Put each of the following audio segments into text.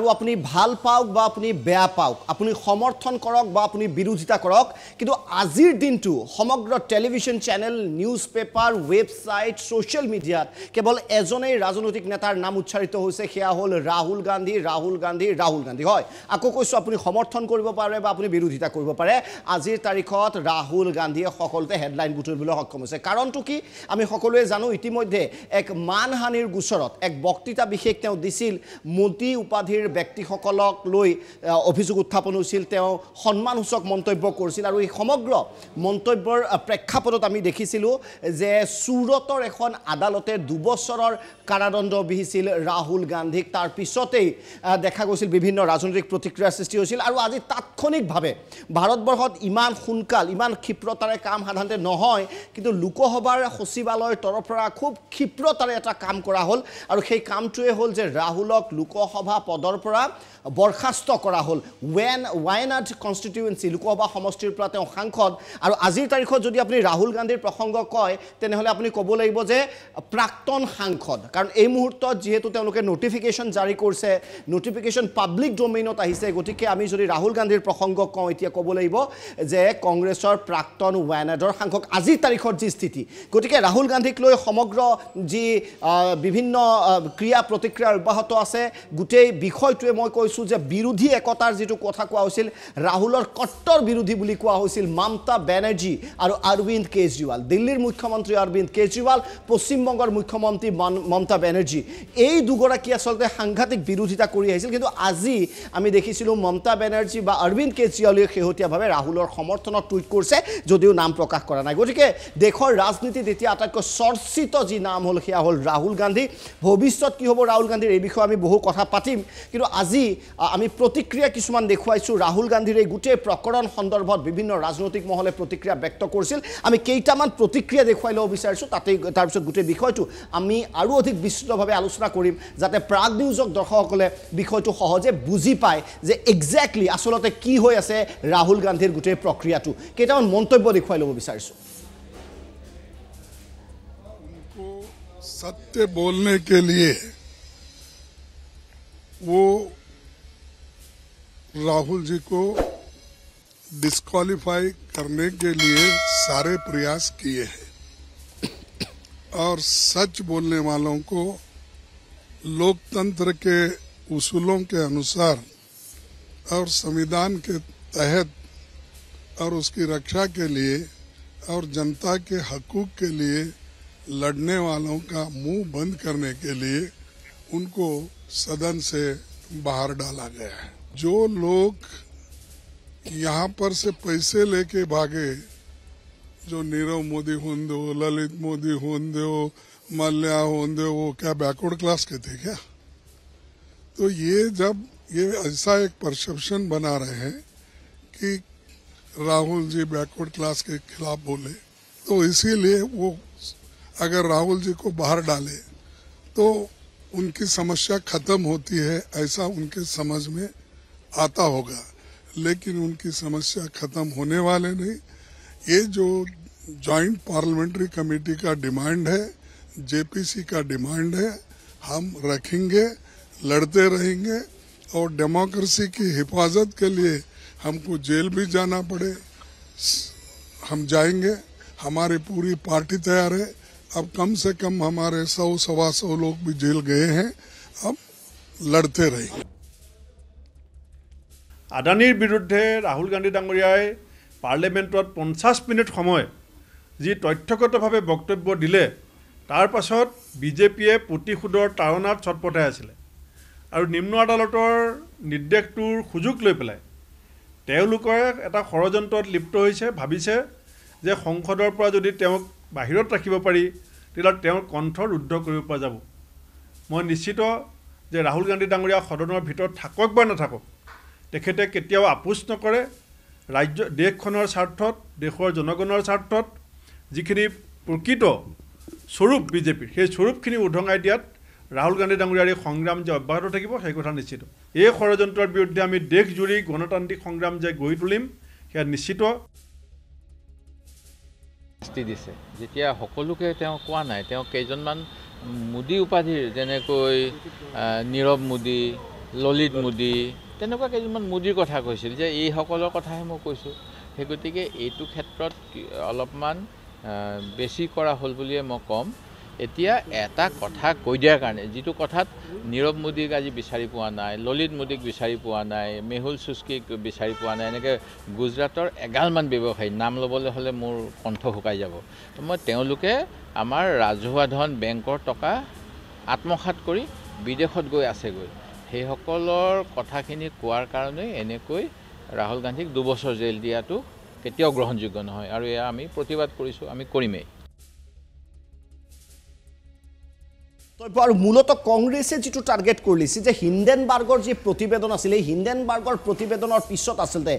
আৰু আপুনি ভাল পাওক বা আপুনি বেয়া পাওক আপুনি সমৰ্থন কৰক বা আপুনি বিৰোধিতা কৰক কিন্তু আজিৰ দিনটো সমগ্ৰ television channel newspaper website social মিডিয়াত কেৱল এজনেই ৰাজনৈতিক নেতাৰ নাম উচ্চাৰিত হৈছে সেয়া হ'ল ৰাহুল গান্ধী ৰাহুল গান্ধী ৰাহুল গান্ধী হয় আকৌ কৈছোঁ আপুনি সমৰ্থন কৰিব পাৰে বা আপুনি বিৰোধিতা কৰিব পাৰে আজিৰ তাৰিখত ৰাহুল গান্ধীয়ে সকলোতে হেডলাইন বুটৰিবলৈ সক্ষম হৈছে কাৰণটো কি আমি সকলোৱে জানো ইতিমধ্যে এক মানহানিৰ গোচৰত এক বক্তৃতা বিশেষ তেওঁ দিছিল মোদী উপাধিৰ শ্ৰেণীৰ ব্যক্তিসকলক লৈ অভিযোগ উত্থাপন হৈছিল তেওঁ সন্মানসূচক মন্তব্য কৰিছিল আৰু এই সমগ্ৰ মন্তব্যৰ প্ৰেক্ষাপটত আমি দেখিছিলোঁ যে চুৰটৰ এখন আদালতে দুবছৰৰ কাৰাদণ্ড বিহিছিল ৰাহুল গান্ধীক তাৰ পিছতেই দেখা গৈছিল বিভিন্ন ৰাজনৈতিক প্ৰতিক্ৰিয়াৰ সৃষ্টি হৈছিল আৰু আজি তাৎক্ষণিকভাৱে ভাৰতবৰ্ষত ইমান সোনকাল ইমান ক্ষিপ্ৰতাৰে কাম সাধাৰণতে নহয় কিন্তু লোকসভাৰ সচিবালয়ৰ তৰফৰ পৰা খুব ক্ষিপ্ৰতাৰে এটা কাম কৰা হ'ল আৰু সেই কামটোৱে হ'ল যে ৰাহুলক লোকসভা পদৰ পৰা বৰখাস্ত কৰা হ'ল ৱেন ৱাইনাড কনষ্টিটিউৱেঞ্চি লোকসভা সমষ্টিৰ পৰা তেওঁ সাংসদ আৰু আজিৰ তাৰিখত যদি আপুনি ৰাহুল গান্ধীৰ প্ৰসংগ কয় তেনেহ'লে আপুনি ক'ব লাগিব যে প্ৰাক্তন সাংসদ কাৰণ এই মুহূৰ্তত যিহেতু তেওঁলোকে নটিফিকেশ্যন জাৰি কৰিছে নটিফিকেশ্যন পাব্লিক ডমেইনত আহিছে গতিকে আমি যদি ৰাহুল গান্ধীৰ প্ৰসংগ কওঁ এতিয়া ক'ব লাগিব যে কংগ্ৰেছৰ প্ৰাক্তন ৱাইনাডৰ সাংসদ আজিৰ তাৰিখত যি স্থিতি গতিকে ৰাহুল গান্ধীক লৈ সমগ্ৰ যি বিভিন্ন ক্ৰিয়া প্ৰতিক্ৰিয়া অব্যাহত আছে গোটেই বিষয়টোৱে মই কৈছোঁ কৈছোঁ যে বিৰোধী একতাৰ যিটো কথা কোৱা হৈছিল ৰাহুলৰ কট্টৰ বিৰোধী বুলি কোৱা হৈছিল মমতা বেনাৰ্জী আৰু অৰবিন্দ কেজৰিৱাল দিল্লীৰ মুখ্যমন্ত্ৰী অৰবিন্দ কেজৰিৱাল পশ্চিমবংগৰ মুখ্যমন্ত্ৰী মমতা বেনাৰ্জী এই দুগৰাকী আচলতে সাংঘাতিক বিৰোধিতা কৰি আহিছিল কিন্তু আজি আমি দেখিছিলোঁ মমতা বেনাৰ্জী বা অৰবিন্দ কেজৰিৱালে শেহতীয়াভাৱে ৰাহুলৰ সমৰ্থনত টুইট কৰিছে যদিও নাম প্ৰকাশ কৰা নাই গতিকে দেশৰ ৰাজনীতিত এতিয়া আটাইতকৈ চৰ্চিত যি নাম হ'ল সেয়া হ'ল ৰাহুল গান্ধী ভৱিষ্যত কি হ'ব ৰাহুল গান্ধীৰ এই বিষয়ে আমি বহু কথা পাতিম কিন্তু আজি আমি প্ৰতিক্ৰিয়া কিছুমান দেখুৱাইছোঁ ৰাহুল গান্ধীৰ এই গোটেই প্ৰকৰণ সন্দৰ্ভত বিভিন্ন ৰাজনৈতিক মহলে প্ৰতিক্ৰিয়া ব্যক্ত কৰিছিল আমি কেইটামান প্ৰতিক্ৰিয়া দেখুৱাই ল'ব বিচাৰিছোঁ তাতেই তাৰপিছত গোটেই বিষয়টো আমি আৰু অধিক বিস্তৃতভাৱে আলোচনা কৰিম যাতে প্ৰাগ নিউজক দৰ্শকসকলে বিষয়টো সহজে বুজি পায় যে একজেক্টলি আচলতে কি হৈ আছে ৰাহুল গান্ধীৰ গোটেই প্ৰক্ৰিয়াটো কেইটামান মন্তব্য দেখুৱাই ল'ব বিচাৰিছোঁ सत्य बोलने के लिए वो राहुल जी को डिस्कालीफाई करने के लिए सारे प्रयास किए हैं और सच बोलने वालों को लोकतंत्र के उसूलों के अनुसार और संविधान के तहत और उसकी रक्षा के लिए और जनता के हकूक के लिए लड़ने वालों का मुंह बंद करने के लिए उनको सदन से बाहर डाला गया है जो लोग यहाँ पर से पैसे लेके भागे जो नीरव मोदी होंदे हो ललित मोदी होंदे हो मल्या होंदे हो क्या बैकवर्ड क्लास के थे क्या तो ये जब ये ऐसा एक परसेप्शन बना रहे हैं कि राहुल जी बैकवर्ड क्लास के खिलाफ बोले तो इसीलिए वो अगर राहुल जी को बाहर डाले तो उनकी समस्या खत्म होती है ऐसा उनके समझ में आता होगा लेकिन उनकी समस्या खत्म होने वाले नहीं ये जो जॉइंट पार्लियामेंट्री कमेटी का डिमांड है जेपीसी का डिमांड है हम रखेंगे लड़ते रहेंगे और डेमोक्रेसी की हिफाजत के लिए हमको जेल भी जाना पड़े हम जाएंगे हमारी पूरी पार्टी तैयार है अब कम से कम हमारे सौ सवा सौ लोग भी जेल गए हैं अब लड़ते रहे আদানীৰ বিৰুদ্ধে ৰাহুল গান্ধী ডাঙৰীয়াই পাৰ্লিয়ামেণ্টত পঞ্চাছ মিনিট সময় যি তথ্যগতভাৱে বক্তব্য দিলে তাৰ পাছত বিজেপিয়ে প্ৰতিশোধৰ তাৰণাত ছটপটাই আছিলে আৰু নিম্ন আদালতৰ নিৰ্দেশটোৰ সুযোগ লৈ পেলাই তেওঁলোকে এটা ষড়যন্ত্ৰত লিপ্ত হৈছে ভাবিছে যে সংসদৰ পৰা যদি তেওঁক বাহিৰত ৰাখিব পাৰি তেতিয়াহ'লে তেওঁৰ কণ্ঠ ৰুদ্ধ কৰিব পৰা যাব মই নিশ্চিত যে ৰাহুল গান্ধী ডাঙৰীয়া সদনৰ ভিতৰত থাকক বা নাথাকক তেখেতে কেতিয়াও আপোচ নকৰে ৰাজ্য দেশখনৰ স্বাৰ্থত দেশৰ জনগণৰ স্বাৰ্থত যিখিনি প্ৰকৃত স্বৰূপ বিজেপিৰ সেই স্বৰূপখিনি উদঙাই দিয়াত ৰাহুল গান্ধী ডাঙৰীয়াৰ এই সংগ্ৰাম যে অব্যাহত থাকিব সেই কথা নিশ্চিত এই ষড়যন্ত্ৰৰ বিৰুদ্ধে আমি দেশজুৰি গণতান্ত্ৰিক সংগ্ৰাম যে গঢ়ি তুলিম সেয়া নিশ্চিত শাস্তি দিছে যেতিয়া সকলোকে তেওঁ কোৱা নাই তেওঁ কেইজনমান মোদী উপাধিৰ যেনেকৈ নীৰৱ মোদী ললিত মোদী তেনেকুৱা কেইজনমান মোদীৰ কথা কৈছিল যে এইসকলৰ কথাহে মই কৈছোঁ সেই গতিকে এইটো ক্ষেত্ৰত অলপমান বেছি কৰা হ'ল বুলিয়ে মই ক'ম এতিয়া এটা কথা কৈ দিয়াৰ কাৰণে যিটো কথাত নীৰৱ মোদীক আজি বিচাৰি পোৱা নাই ললিত মোদীক বিচাৰি পোৱা নাই মেহুল চুস্কিক বিচাৰি পোৱা নাই এনেকৈ গুজৰাটৰ এগালমান ব্যৱসায়ী নাম ল'বলৈ হ'লে মোৰ কণ্ঠ শুকাই যাব মই তেওঁলোকে আমাৰ ৰাজহুৱা ধন বেংকৰ টকা আত্মসাত কৰি বিদেশত গৈ আছেগৈ সেইসকলৰ কথাখিনি কোৱাৰ কাৰণেই এনেকৈ ৰাহুল গান্ধীক দুবছৰ জেল দিয়াটো কেতিয়াও গ্ৰহণযোগ্য নহয় আৰু এয়া আমি প্ৰতিবাদ কৰিছোঁ আমি কৰিমেই আৰু মূলত কংগ্ৰেছে যিটো টাৰ্গেট কৰিছিল যে হিণ্ডেনবাৰ্গৰ যি প্ৰতিবেদন আছিলে এই হিণ্ডেনবাৰ্গৰ প্ৰতিবেদনৰ পিছত আচলতে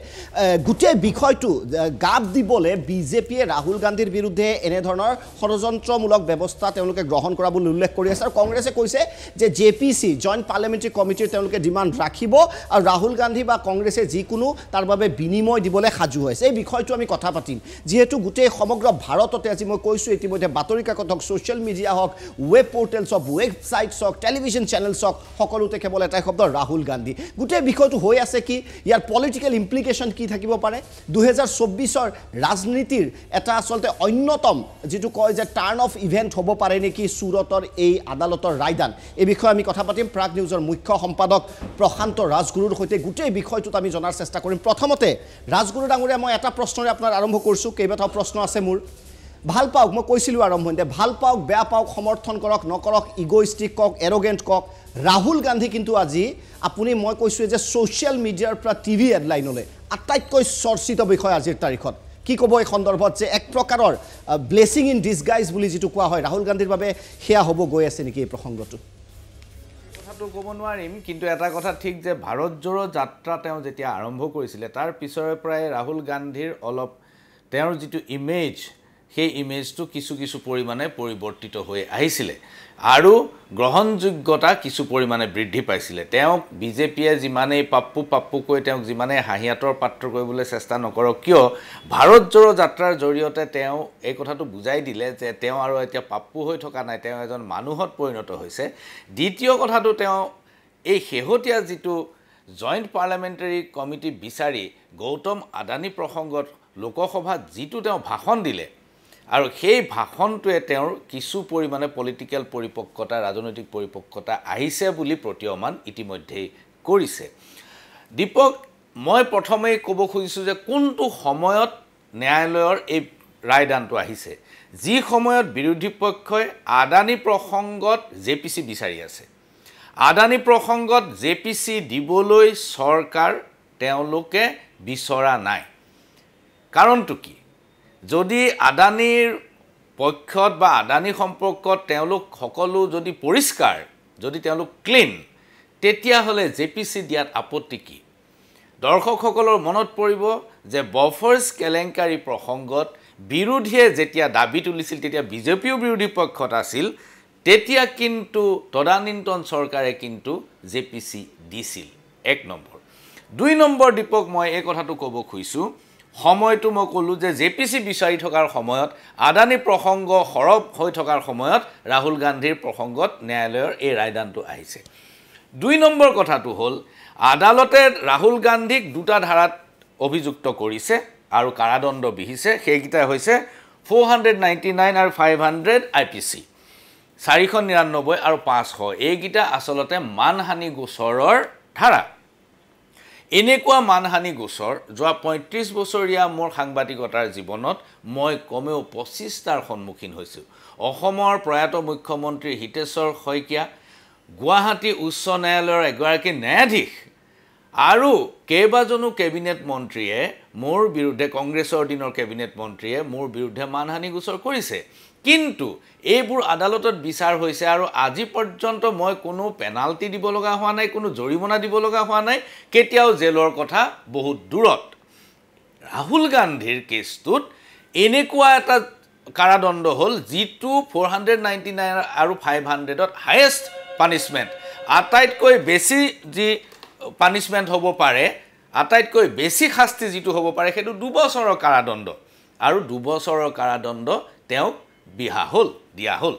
গোটেই বিষয়টো গাপ দিবলৈ বিজেপিয়ে ৰাহুল গান্ধীৰ বিৰুদ্ধে এনেধৰণৰ ষড়যন্ত্ৰমূলক ব্যৱস্থা তেওঁলোকে গ্ৰহণ কৰা বুলি উল্লেখ কৰি আছে আৰু কংগ্ৰেছে কৈছে যে J P C joint parliamentary কমিটিৰ তেওঁলোকে ডিমাণ্ড ৰাখিব আৰু ৰাহুল গান্ধী বা কংগ্ৰেছে যিকোনো তাৰ বাবে বিনিময় দিবলৈ সাজু হৈছে এই বিষয়টো আমি কথা পাতিম যিহেতু গোটেই সমগ্ৰ ভাৰততে আজি মই কৈছোঁ ইতিমধ্যে বাতৰি কাকত হওক ছ'চিয়েল মিডিয়া হওক ৱেব পৰ্টেলছ হওক ৱেবছাইট হওক টেলিভিশ্যন চেনেলছ হওক সকলোতে কেৱল এটাই শব্দ ৰাহুল গান্ধী গোটেই বিষয়টো হৈ আছে কি ইয়াৰ পলিটিকেল ইমপ্লিকেশ্যন কি থাকিব পাৰে দুহেজাৰ চৌব্বিছৰ ৰাজনীতিৰ এটা আচলতে অন্যতম যিটো কয় যে টাৰ্ণ অফ ইভেণ্ট হ'ব পাৰে নেকি চুৰটৰ এই আদালতৰ ৰায়দান এই বিষয়ে আমি কথা পাতিম প্ৰাগ নিউজৰ মুখ্য সম্পাদক প্ৰশান্ত ৰাজগুৰুৰ সৈতে গোটেই বিষয়টোত আমি জনাৰ চেষ্টা কৰিম প্ৰথমতে ৰাজগুৰু ডাঙৰীয়া মই এটা প্ৰশ্নৰে আপোনাৰ আৰম্ভ কৰিছোঁ কেইবাটাও প্ৰশ্ন আছে মোৰ ভাল পাওক মই কৈছিলোঁ আৰম্ভণিতে ভাল পাওক বেয়া পাওক সমৰ্থন কৰক নকৰক ইগ'ষ্টিক কওক এৰগেণ্ট কওক ৰাহুল গান্ধী কিন্তু আজি আপুনি মই কৈছোঁ যে ছ'চিয়েল মিডিয়াৰ পৰা টি ভি হেডলাইনলৈ আটাইতকৈ চৰ্চিত বিষয় আজিৰ তাৰিখত কি ক'ব এই সন্দৰ্ভত যে এক প্ৰকাৰৰ ব্লেচিং ইন ডিছগাইজ বুলি যিটো কোৱা হয় ৰাহুল গান্ধীৰ বাবে সেয়া হ'ব গৈ আছে নেকি এই প্ৰসংগটো কথাটো ক'ব নোৱাৰিম কিন্তু এটা কথা ঠিক যে ভাৰতজোৰ যাত্ৰা তেওঁ যেতিয়া আৰম্ভ কৰিছিলে তাৰ পিছৰে পৰাই ৰাহুল গান্ধীৰ অলপ তেওঁৰ যিটো ইমেজ সেই ইমেজটো কিছু কিছু পৰিমাণে পৰিৱৰ্তিত হৈ আহিছিলে আৰু গ্ৰহণযোগ্যতা কিছু পৰিমাণে বৃদ্ধি পাইছিলে তেওঁক বিজেপিয়ে যিমানেই পাপ্পু পাপ্পুকৈ তেওঁক যিমানেই হাঁহিয়াতৰ পাত্ৰ কৰিবলৈ চেষ্টা নকৰক কিয় ভাৰত ভাৰতজোৰো যাত্ৰাৰ জৰিয়তে তেওঁ এই কথাটো বুজাই দিলে যে তেওঁ আৰু এতিয়া পাপ্পু হৈ থকা নাই তেওঁ এজন মানুহত পৰিণত হৈছে দ্বিতীয় কথাটো তেওঁ এই শেহতীয়া যিটো জইণ্ট পাৰ্লামেণ্টেৰী কমিটি বিচাৰি গৌতম আদানী প্ৰসংগত লোকসভাত যিটো তেওঁ ভাষণ দিলে আৰু সেই ভাষণটোৱে তেওঁৰ কিছু পৰিমাণে পলিটিকেল পৰিপক্কতা ৰাজনৈতিক পৰিপক্কতা আহিছে বুলি প্ৰতীয়মান ইতিমধ্যেই কৰিছে দীপক মই প্ৰথমেই ক'ব খুজিছোঁ যে কোনটো সময়ত ন্যায়ালয়ৰ এই ৰায়দানটো আহিছে যি সময়ত বিৰোধী পক্ষই আদানী প্ৰসংগত জে পি চি বিচাৰি আছে আদানী প্ৰসংগত জে পি চি দিবলৈ চৰকাৰ তেওঁলোকে বিচৰা নাই কাৰণটো কি যদি আদানীৰ পক্ষত বা আদানী সম্পৰ্কত তেওঁলোক সকলো যদি পৰিষ্কাৰ যদি তেওঁলোক ক্লিন তেতিয়াহ'লে জে পি চি দিয়াত আপত্তি কি দৰ্শকসকলৰ মনত পৰিব যে বফৰ্ছ কেলেংকাৰী প্ৰসংগত বিৰোধীয়ে যেতিয়া দাবী তুলিছিল তেতিয়া বিজেপিও বিৰোধী পক্ষত আছিল তেতিয়া কিন্তু তদানীন্তন চৰকাৰে কিন্তু জে পি চি দিছিল এক নম্বৰ দুই নম্বৰ দীপক মই এই কথাটো ক'ব খুজিছোঁ সময়টো মই ক'লোঁ যে জে পি চি বিচাৰি থকাৰ সময়ত আদানী প্ৰসংগ সৰব হৈ থকাৰ সময়ত ৰাহুল গান্ধীৰ প্ৰসংগত ন্যায়ালয়ৰ এই ৰায়দানটো আহিছে দুই নম্বৰ কথাটো হ'ল আদালতে ৰাহুল গান্ধীক দুটা ধাৰাত অভিযুক্ত কৰিছে আৰু কাৰাদণ্ড বিহিছে সেইকেইটাই হৈছে ফ'ৰ হাণ্ড্ৰেড নাইণ্টি নাইন আৰু five hundred I P C চাৰিশ নিৰান্নব্বৈ আৰু পাঁচশ এইকেইটা আচলতে মানহানি গোচৰৰ ধাৰা এনেকুৱা মানহানি গোচৰ যোৱা পঁয়ত্ৰিছ বছৰীয়া মোৰ সাংবাদিকতাৰ জীৱনত মই কমেও পঁচিছটাৰ সন্মুখীন হৈছোঁ অসমৰ প্ৰয়াত মুখ্যমন্ত্ৰী হিতেশ্বৰ শইকীয়া গুৱাহাটী উচ্চ ন্যায়ালয়ৰ এগৰাকী ন্যায়াধীশ আৰু কেইবাজনো কেবিনেট মন্ত্ৰীয়ে মোৰ বিৰুদ্ধে কংগ্ৰেছৰ দিনৰ কেবিনেট মন্ত্ৰীয়ে মোৰ বিৰুদ্ধে মানহানি গোচৰ কৰিছে কিন্তু এইবোৰ আদালতত বিচাৰ হৈছে আৰু আজি পৰ্যন্ত মই কোনো পেনাল্টি দিব লগা হোৱা নাই কোনো জৰিমনা দিব লগা হোৱা নাই কেতিয়াও জেলৰ কথা বহুত দূৰত ৰাহুল গান্ধীৰ কেছটোত এনেকুৱা এটা কাৰাদণ্ড হ'ল যিটো ফ'ৰ হাণ্ড্ৰেড নাইণ্টি নাইন আৰু ফাইভ হাণ্ড্ৰেডত হায়েষ্ট পানিচমেণ্ট আটাইতকৈ বেছি যি পানিচমেণ্ট হ'ব পাৰে আটাইতকৈ বেছি শাস্তি যিটো হ'ব পাৰে সেইটো দুবছৰৰ কাৰাদণ্ড আৰু দুবছৰৰ কাৰাদণ্ড তেওঁক বিহা হ'ল দিয়া হ'ল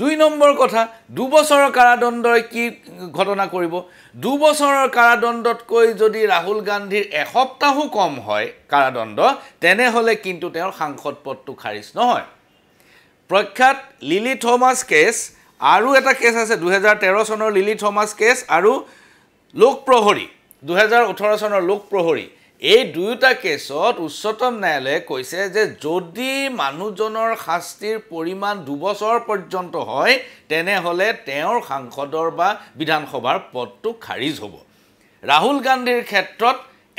দুই নম্বৰ কথা দুবছৰৰ কাৰাদণ্ডই কি ঘটনা কৰিব দুবছৰৰ কাৰাদণ্ডতকৈ যদি ৰাহুল গান্ধীৰ এসপ্তাহো কম হয় কাৰাদণ্ড তেনেহ'লে কিন্তু তেওঁৰ সাংসদ পদটো খাৰিজ নহয় প্ৰখ্যাত লিলি থমাছ কেছ আৰু এটা কেছ আছে দুহেজাৰ তেৰ চনৰ লিলি থমাছ কেছ আৰু লোকপ্ৰহৰী দুহেজাৰ ওঠৰ চনৰ লোকপ্ৰহৰী এই দুয়োটা কেছত উচ্চতম ন্যায়ালয়ে কৈছে যে যদি মানুহজনৰ শাস্তিৰ পৰিমাণ দুবছৰ পৰ্যন্ত হয় তেনেহ'লে তেওঁৰ সাংসদৰ বা বিধানসভাৰ পদটো খাৰিজ হ'ব ৰাহুল গান্ধীৰ ক্ষেত্ৰত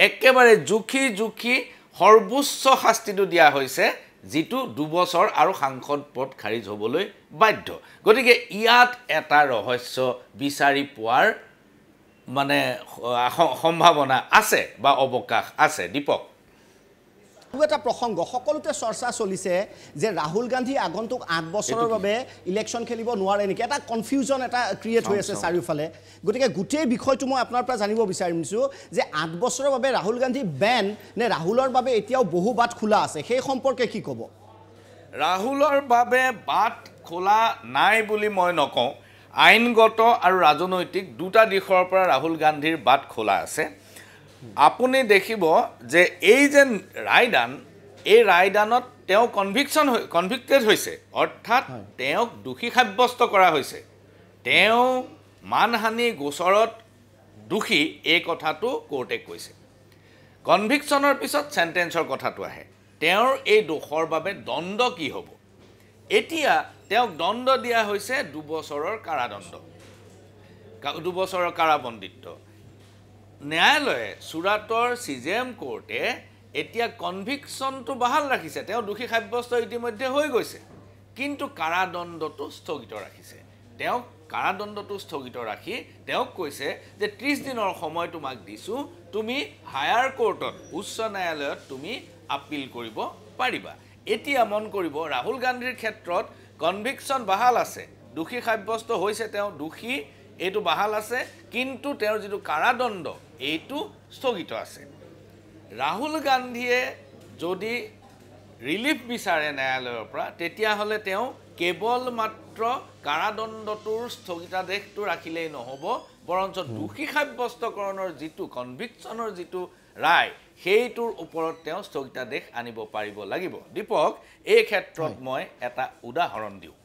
একেবাৰে জুখি জুখি সৰ্বোচ্চ শাস্তিটো দিয়া হৈছে যিটো দুবছৰ আৰু সাংসদ পদ খাৰিজ হ'বলৈ বাধ্য গতিকে ইয়াত এটা ৰহস্য বিচাৰি পোৱাৰ মানে সম্ভাৱনা আছে বা অৱকাশ আছে দীপক আৰু এটা প্ৰসংগ সকলোতে চৰ্চা চলিছে যে ৰাহুল গান্ধী আগন্তুক আঠ বছৰৰ বাবে ইলেকশ্যন খেলিব নোৱাৰে নেকি এটা কনফিউজন এটা ক্ৰিয়েট হৈ আছে চাৰিওফালে গতিকে গোটেই বিষয়টো মই আপোনাৰ পৰা জানিব বিচাৰিছোঁ যে আঠ বছৰৰ বাবে ৰাহুল গান্ধী বেন নে ৰাহুলৰ বাবে এতিয়াও বহু বাট খোলা আছে সেই সম্পৰ্কে কি ক'ব ৰাহুলৰ বাবে বাট খোলা নাই বুলি মই নকওঁ আইনগত আৰু ৰাজনৈতিক দুটা দিশৰ পৰা ৰাহুল গান্ধীৰ বাট খোলা আছে আপুনি দেখিব যে এই যে ৰায়দান এই ৰায়দানত তেওঁ কনভিকশ্যন কনভিক্টেড হৈছে অৰ্থাৎ তেওঁক দোষী সাব্যস্ত কৰা হৈছে তেওঁ মানহানি গোচৰত দোষী এই কথাটো কোৰ্টে কৈছে কনভিকশ্যনৰ পিছত চেণ্টেঞ্চৰ কথাটো আহে তেওঁৰ এই দোষৰ বাবে দণ্ড কি হ'ব এতিয়া তেওঁক দণ্ড দিয়া হৈছে দুবছৰৰ কাৰাদণ্ড দুবছৰৰ কাৰাবন্দিত্ব ন্যায়ালয়ে চুৰাটৰ চি জে এম কৰ্টে এতিয়া কনভিকশ্যনটো বাহাল ৰাখিছে তেওঁ দোষী সাব্যস্ত ইতিমধ্যে হৈ গৈছে কিন্তু কাৰাদণ্ডটো স্থগিত ৰাখিছে তেওঁক কাৰাদণ্ডটো স্থগিত ৰাখি তেওঁক কৈছে যে ত্ৰিছ দিনৰ সময় তোমাক দিছোঁ তুমি হায়াৰ কোৰ্টত উচ্চ ন্যায়ালয়ত তুমি আপীল কৰিব পাৰিবা এতিয়া মন কৰিব ৰাহুল গান্ধীৰ ক্ষেত্ৰত কনভিকশ্যন বাহাল আছে দোষী সাব্যস্ত হৈছে তেওঁ দোষী এইটো বাহাল আছে কিন্তু তেওঁৰ যিটো কাৰাদণ্ড এইটো স্থগিত আছে ৰাহুল গান্ধীয়ে যদি ৰিলিফ বিচাৰে ন্যায়ালয়ৰ পৰা তেতিয়াহ'লে তেওঁ কেৱল মাত্ৰ কাৰাদণ্ডটোৰ স্থগিতাদেশটো ৰাখিলেই নহ'ব বৰঞ্চ দোষী সাব্যস্তকৰণৰ যিটো কনভিকশ্যনৰ যিটো ৰায় সেইটোৰ ওপৰত তেওঁ স্থগিতাদেশ আনিব পাৰিব লাগিব দীপক এই ক্ষেত্ৰত মই এটা উদাহৰণ দিওঁ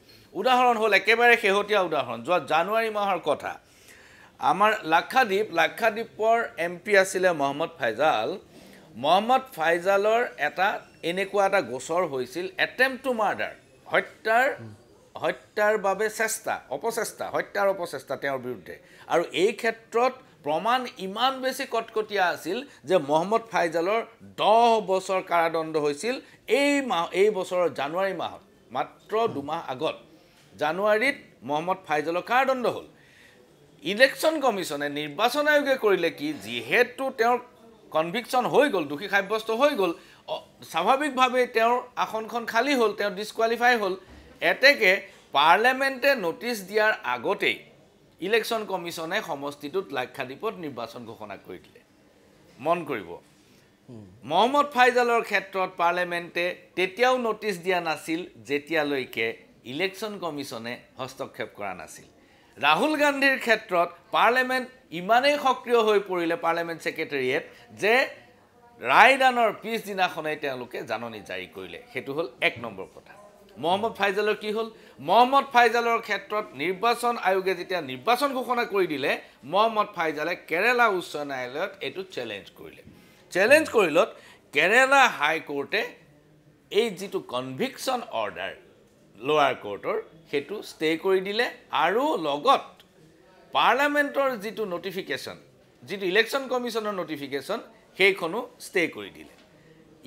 উদাহৰণ হ'ল একেবাৰে শেহতীয়া উদাহৰণ যোৱা জানুৱাৰী মাহৰ কথা আমাৰ লাক্ষাদ্বীপ লাক্ষাদ্বীপৰ এম পি আছিলে মহম্মদ ফাইজাল মহম্মদ ফাইজালৰ এটা এনেকুৱা এটা গোচৰ হৈছিল এটেম টু মাৰ্ডাৰ হত্যাৰ হত্যাৰ বাবে চেষ্টা অপচেষ্টা হত্যাৰ অপচেষ্টা তেওঁৰ বিৰুদ্ধে আৰু এই ক্ষেত্ৰত প্ৰমাণ ইমান বেছি কটকটীয়া আছিল যে মহম্মদ ফাইজালৰ দহ বছৰ কাৰাদণ্ড হৈছিল এই মাহ এই বছৰৰ জানুৱাৰী মাহত মাত্ৰ দুমাহ আগত জানুৱাৰীত মহম্মদ ফাইজালৰ কাৰাদণ্ড হ'ল ইলেকশ্যন কমিশ্যনে নিৰ্বাচন আয়োগে কৰিলে কি যিহেতু তেওঁৰ কনভিকশ্যন হৈ গ'ল দোষী সাব্যস্ত হৈ গ'ল স্বাভাৱিকভাৱেই তেওঁৰ আসনখন খালী হ'ল তেওঁ ডিছকোৱালিফাই হ'ল এতেকে পাৰ্লিয়ামেণ্টে নটিছ দিয়াৰ আগতেই ইলেকশ্যন কমিশ্যনে সমষ্টিটোত লাক্ষাদ্বীপত নিৰ্বাচন ঘোষণা কৰি দিলে মন কৰিব মহম্মদ ফাইজালৰ ক্ষেত্ৰত পাৰ্লিয়ামেণ্টে তেতিয়াও ন'টিছ দিয়া নাছিল যেতিয়ালৈকে ইলেকশ্যন কমিশ্যনে হস্তক্ষেপ কৰা নাছিল ৰাহুল গান্ধীৰ ক্ষেত্ৰত পাৰ্লিয়ামেণ্ট ইমানেই সক্ৰিয় হৈ পৰিলে পাৰ্লিয়ামেণ্ট ছেক্ৰেটেৰিয়েট যে ৰায়দানৰ পিছদিনাখনেই তেওঁলোকে জাননী জাৰি কৰিলে সেইটো হ'ল এক নম্বৰ কথা মহম্মদ ফাইজালৰ কি হ'ল মহম্মদ ফাইজালৰ ক্ষেত্ৰত নিৰ্বাচন আয়োগে যেতিয়া নিৰ্বাচন ঘোষণা কৰি দিলে মহম্মদ ফাইজালে কেৰেলা উচ্চ ন্যায়ালয়ত এইটো চেলেঞ্জ কৰিলে চেলেঞ্জ কৰিলত কেৰেলা হাইকোৰ্টে এই যিটো কনভিকশ্যন অৰ্ডাৰ লোৱাৰ কোৰ্টৰ সেইটো ষ্টে কৰি দিলে আৰু লগত পাৰ্লামেণ্টৰ যিটো ন'টিফিকেশ্যন যিটো ইলেকশ্যন কমিশ্যনৰ ন'টিফিকেশ্যন সেইখনো ষ্টে কৰি দিলে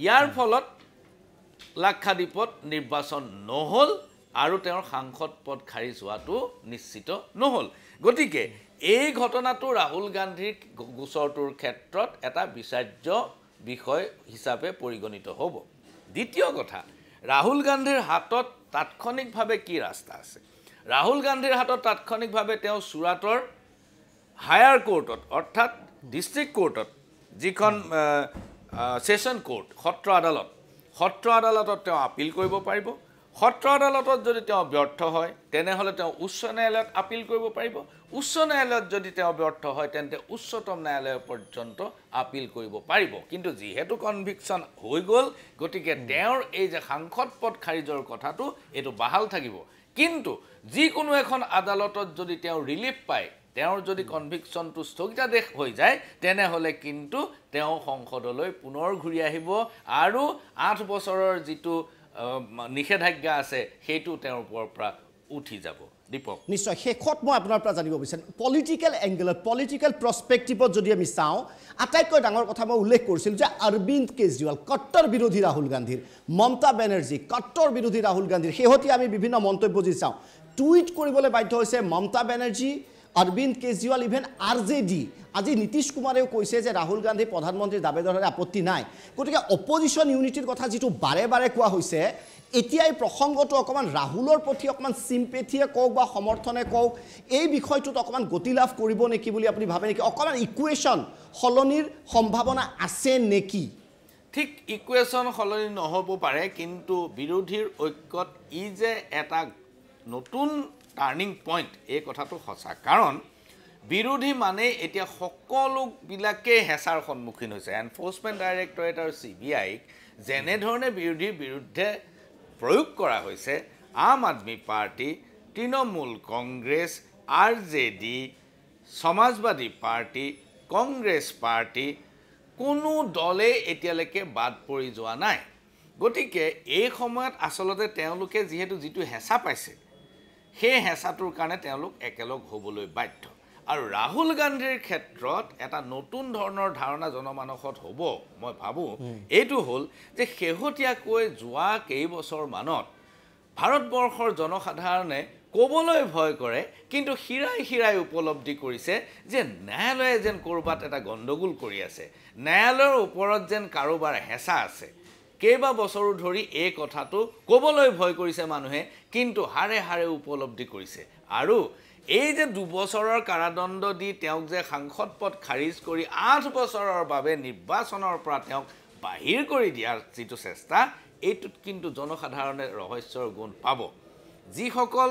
ইয়াৰ ফলত লাক্ষাদ্বীপত নিৰ্বাচন নহ'ল আৰু তেওঁৰ সাংসদ পদ খাৰিজ হোৱাটো নিশ্চিত নহ'ল গতিকে এই ঘটনাটো ৰাহুল গান্ধীৰ গোচৰটোৰ ক্ষেত্ৰত এটা বিচাৰ্য বিষয় হিচাপে পৰিগণিত হ'ব দ্বিতীয় কথা ৰাহুল গান্ধীৰ হাতত তাৎক্ষণিকভাৱে কি ৰাস্তা আছে ৰাহুল গান্ধীৰ হাতত তাৎক্ষণিকভাৱে তেওঁ চুৰাটৰ হায়াৰ কোৰ্টত অৰ্থাৎ ডিষ্ট্ৰিক্ট কোৰ্টত যিখন ছেশ্যন কোৰ্ট সত্ৰ আদালত সত্ৰ আদালতত তেওঁ আপিল কৰিব পাৰিব সত্ৰ আদালতত যদি তেওঁ ব্যৰ্থ হয় তেনেহ'লে তেওঁ উচ্চ ন্যায়ালয়ত আপিল কৰিব পাৰিব উচ্চ ন্যায়ালয়ত যদি তেওঁ ব্যৰ্থ হয় তেন্তে উচ্চতম ন্যায়ালয় পৰ্যন্ত আপিল কৰিব পাৰিব কিন্তু যিহেতু কনভিকশ্যন হৈ গ'ল গতিকে তেওঁৰ এই যে সাংসদ পদ খাৰিজৰ কথাটো এইটো বাহাল থাকিব কিন্তু যিকোনো এখন আদালতত যদি তেওঁ ৰিলিফ পায় তেওঁৰ যদি কনভিকশ্যনটো স্থগিতাদেশ হৈ যায় তেনেহ'লে কিন্তু তেওঁ সংসদলৈ পুনৰ ঘূৰি আহিব আৰু আঠ বছৰৰ যিটো নিষেধাজ্ঞা আছে সেইটো তেওঁৰ ওপৰৰ পৰা উঠি যাব দীপক নিশ্চয় শেষত মই আপোনাৰ পৰা জানিব বিচাৰিম পলিটিকেল এংগেলত পলিটিকেল প্ৰস্পেক্টিভত যদি আমি চাওঁ আটাইতকৈ ডাঙৰ কথা মই উল্লেখ কৰিছিলোঁ যে অৰবিন্দ কেজৰিৱাল কট্টৰ বিৰোধী ৰাহুল গান্ধীৰ মমতা বেনাৰ্জী কট্টৰ বিৰোধী ৰাহুল গান্ধীৰ শেহতীয়া আমি বিভিন্ন মন্তব্য যদি চাওঁ টুইট কৰিবলৈ বাধ্য হৈছে Mamata Banerjee Arvind Kejriwal even R J D আজি নীতিশ কুমারেও কৈছে যে রাহুল গান্ধী প্রধানমন্ত্রীর দাবেদারে আপত্তি নাই গতি অপজিশন ইউনিটির কথা যদি বারে বারে কোয়া হৈছে এতিয়াই প্রসঙ্গটো অকমান রাহুলের প্রতি অকমান সিম্পেথিয়ে কোক বা সমর্থনে কোক এই বিষয়টুত অকমান গতি লাভ করব নেকি বলে আপনি ভাবে নাকি অকমান ইকুয়েশন সলনির সম্ভাবনা আছে নেকি ঠিক ইকুয়েশন সলনি নহব পাৰে কিন্তু বিৰোধীৰ ঐক্যত ই যে এটা নতুন টাৰ্ণিং পইণ্ট এই কথাটো সঁচা কাৰণ বিৰোধী মানেই এতিয়া সকলোবিলাকেই হেঁচাৰ সন্মুখীন হৈছে এনফৰ্চমেণ্ট ডাইৰেক্টৰেট আৰু চি বি আইক যেনেধৰণে বিৰোধীৰ বিৰুদ্ধে প্ৰয়োগ কৰা হৈছে Aam Aadmi Party Trinamool Congress R J D Samajwadi Party Congress Party কোনো দলেই এতিয়ালৈকে বাদ পৰি যোৱা নাই গতিকে এই সময়ত আচলতে তেওঁলোকে যিহেতু যিটো হেঁচা পাইছে সেই হেঁচাটোৰ কাৰণে তেওঁলোক একেলগ হ'বলৈ বাধ্য আৰু ৰাহুল গান্ধীৰ ক্ষেত্ৰত এটা নতুন ধৰণৰ ধাৰণা জনমানসত হ'ব মই ভাবোঁ এইটো হ'ল যে শেহতীয়াকৈ যোৱা কেইবছৰমানত ভাৰতবৰ্ষৰ জনসাধাৰণে ক'বলৈ ভয় কৰে কিন্তু শিৰাই শিৰাই উপলব্ধি কৰিছে যে ন্যায়ালয়ে যেন ক'ৰবাত এটা গণ্ডগোল কৰি আছে ন্যায়ালয়ৰ ওপৰত যেন কাৰোবাৰ হেঁচা আছে কেইবাবছৰো ধৰি এই কথাটো ক'বলৈ ভয় কৰিছে মানুহে কিন্তু হাৰে হাৰে উপলব্ধি কৰিছে আৰু এই যে দুবছৰৰ কাৰাদণ্ড দি তেওঁক যে সাংসদ পদ খাৰিজ কৰি আঠ বছৰৰ বাবে নিৰ্বাচনৰ পৰা তেওঁক বাহিৰ কৰি দিয়াৰ যিটো চেষ্টা এইটোত কিন্তু জনসাধাৰণে ৰহস্যৰ গুণ পাব যিসকল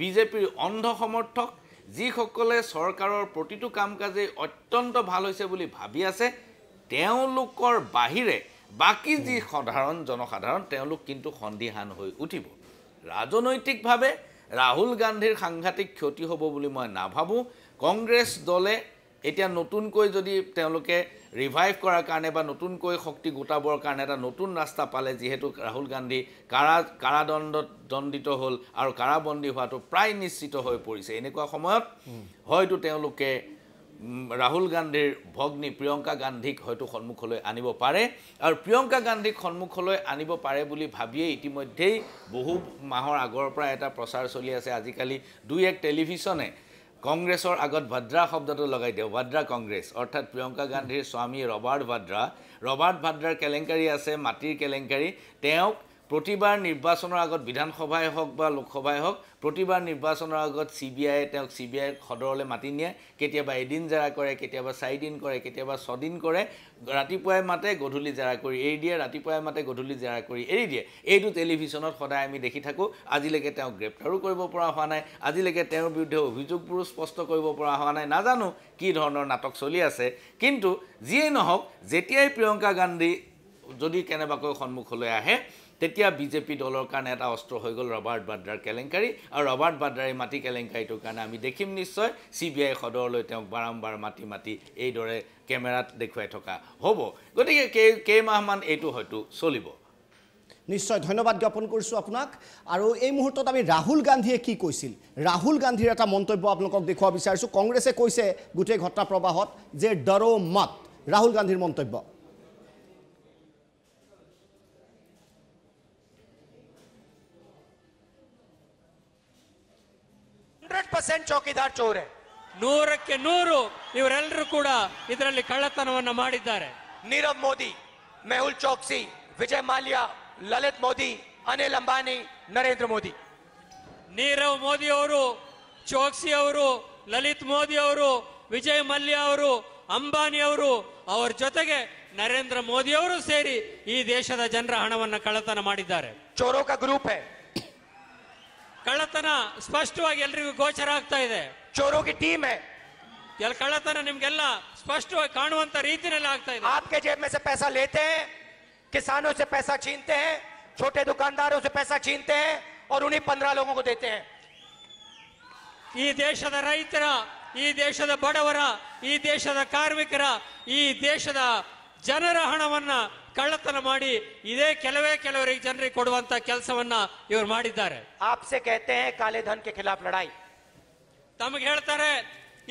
বিজেপিৰ অন্ধ সমৰ্থক যিসকলে চৰকাৰৰ প্ৰতিটো কাম কাজেই অত্যন্ত ভাল হৈছে বুলি ভাবি আছে তেওঁলোকৰ বাহিৰে বাকী যি সাধাৰণ জনসাধাৰণ তেওঁলোক কিন্তু সন্দিহান হৈ উঠিব ৰাজনৈতিকভাৱে ৰাহুল গান্ধীৰ সাংঘাতিক ক্ষতি হ'ব বুলি মই নাভাবোঁ কংগ্ৰেছ দলে এতিয়া নতুনকৈ যদি তেওঁলোকে ৰিভাইভ কৰাৰ কাৰণে বা নতুনকৈ শক্তি গোটাবৰ কাৰণে এটা নতুন ৰাস্তা পালে যিহেতু ৰাহুল গান্ধী কাৰা কাৰাদণ্ডত দণ্ডিত হ'ল আৰু কাৰাবন্দী হোৱাটো প্ৰায় নিশ্চিত হৈ পৰিছে এনেকুৱা সময়ত হয়তো তেওঁলোকে ৰাহুল গান্ধীৰ ভগ্নী প্ৰিয়ংকা গান্ধীক হয়তো সন্মুখলৈ আনিব পাৰে আৰু প্ৰিয়ংকা গান্ধীক সন্মুখলৈ আনিব পাৰে বুলি ভাবিয়েই ইতিমধ্যেই বহু মাহৰ আগৰ পৰা এটা প্ৰচাৰ চলি আছে আজিকালি দুই এক টেলিভিশ্যনে কংগ্ৰেছৰ আগত ভাদ্ৰা শব্দটো লগাই দিয়ক ভাদ্ৰা কংগ্ৰেছ অৰ্থাৎ প্ৰিয়ংকা গান্ধীৰ স্বামী ৰবাৰ্ট ভাদ্ৰা ৰবাৰ্ট ভাদ্ৰাৰ কেলেংকাৰী আছে মাটিৰ কেলেংকাৰী তেওঁক প্ৰতিবাৰ নিৰ্বাচনৰ আগত বিধানসভাই হওক বা লোকসভাই হওক প্ৰতিবাৰ নিৰ্বাচনৰ আগত চি বি আইয়ে তেওঁক চি বি আইৰ সদৰলৈ মাতি নিয়ে কেতিয়াবা এদিন জেৰা কৰে কেতিয়াবা চাৰিদিন কৰে কেতিয়াবা ছদিন কৰে ৰাতিপুৱাই মাতে গধূলি জেৰা কৰি এৰি দিয়ে ৰাতিপুৱাই মাতে গধূলি জেৰা কৰি এৰি দিয়ে এইটো টেলিভিশ্যনত সদায় আমি দেখি থাকোঁ আজিলৈকে তেওঁক গ্ৰেপ্তাৰো কৰিব পৰা হোৱা নাই আজিলৈকে তেওঁৰ বিৰুদ্ধে অভিযোগবোৰো স্পষ্ট কৰিব পৰা হোৱা নাই নাজানো কি ধৰণৰ নাটক চলি আছে কিন্তু যিয়েই নহওক যেতিয়াই প্ৰিয়ংকা গান্ধী যদি কেনেবাকৈ সন্মুখলৈ আহে তেতিয়া বিজেপি দলৰ কাৰণে এটা অস্ত্ৰ হৈ গ'ল ৰবাৰ্ট বাদ্ৰাৰ কেলেংকাৰী আৰু ৰবাৰ্ট এই মাটি কেলেংকাৰীটোৰ কাৰণে আমি দেখিম নিশ্চয় চি বি আই সদৰলৈ তেওঁক বাৰম্বাৰ মাতি মাতি এইদৰে কেমেৰাত দেখুৱাই থকা হ'ব গতিকে কেই কেইমাহমান এইটো হয়তো চলিব নিশ্চয় ধন্যবাদ জ্ঞাপন কৰিছোঁ আপোনাক আৰু এই মুহূৰ্তত আমি ৰাহুল গান্ধীয়ে কি কৈছিল ৰাহুল গান্ধীৰ এটা মন্তব্য আপোনালোকক দেখুৱাব বিচাৰিছোঁ কংগ্ৰেছে কৈছে গোটেই ঘটনা প্ৰবাহত যে দৰ মাত ৰাহুল গান্ধীৰ মন্তব্য ಹಂಡ್ರೆಡ್ ಪರ್ಸೆಂಟ್ ಚೌಕಿದಾರ್ ಚೌರೆ ನೂರಕ್ಕೆ ನೂರು ಇವರೆಲ್ಲರೂ ಕೂಡ ಇದರಲ್ಲಿ ಕಳ್ಳತನವನ್ನ ಮಾಡಿದ್ದಾರೆ ನೀರವ್ ಮೋದಿ ಮೆಹುಲ್ ಚೌಕ್ಸಿ ವಿಜಯ್ ಮಾಲ್ಯಾ ಲಲಿತ್ ಮೋದಿ ಅನಿಲ್ ಅಂಬಾನಿ ನರೇಂದ್ರ ಮೋದಿ ನೀರವ್ ಮೋದಿ ಅವರು ಚೋಕ್ಸಿ ಅವರು ಲಲಿತ್ ಮೋದಿ ಅವರು ವಿಜಯ್ ಮಲ್ಯ ಅವರು ಅಂಬಾನಿ ಅವರು ಅವರ ಜೊತೆಗೆ ನರೇಂದ್ರ ಮೋದಿ ಅವರು ಸೇರಿ ಈ ದೇಶದ ಜನರ ಹಣವನ್ನು ಕಳ್ಳತನ ಮಾಡಿದ್ದಾರೆ ಚೋರೋಕ ಗ್ರೂಪ್ ಕಳ್ಳತನ ಸ್ಪಷ್ಟವಾಗಿ ಎಲ್ರಿಗೂ ಗೋಚರ ಆಗ್ತಾ ಇದೆ ಚೋರೋಗಿ ಟೀಮ್ ಕಳ್ಳತನ ನಿಮ್ಗೆಲ್ಲ ಸ್ಪಷ್ಟವಾಗಿ ಕಾಣುವಂತ ರೀತಿನಲ್ಲಿ ಆಗ್ತಾ ಇದೆ आपके ಜೇಬ್ में ಪೈಸಾ ಲೇತೆ लेते हैं किसानों से पैसा छीनते हैं छोटे दुकानदारों ಈ ದೇಶದ ರೈತರ ಈ ದೇಶದ ಬಡವರ ಈ ದೇಶದ ಕಾರ್ಮಿಕರ ಈ ದೇಶದ ಜನರ ಹಣವನ್ನ ಕಳ್ಳತನ ಮಾಡಿ ಇದೇ ಕೆಲವೇ ಕೆಲವರಿಗೆ ಜನರಿಗೆ ಕೊಡುವಂತ ಕೆಲಸವನ್ನ ಇವರು ಮಾಡಿದ್ದಾರೆ ಆಪ್ಸೆ ಕಹತೆ ಕಾಲೆ ಧನ್ ಕೆ ಖಿಲಾಫ್ ಲಡಾಯಿ ತಮಗೆ ಹೇಳ್ತಾರೆ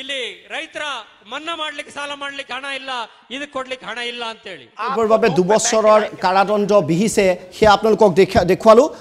ಇಲ್ಲಿ ರೈತರ ಮನ್ನಾ ಮಾಡ್ಲಿಕ್ಕೆ ಸಾಲ ಮಾಡ್ಲಿಕ್ಕೆ ಹಣ ಇಲ್ಲ ಇದಕ್ಕೆ ಕೊಡ್ಲಿಕ್ಕೆ ಹಣ ಇಲ್ಲ ಅಂತೇಳಿ বাবে দুবছৰৰ ಬಿಹಿಸೆ ಬಿಹಿಸೆ সেয়া আপোনালোকক দেখুৱালোঁ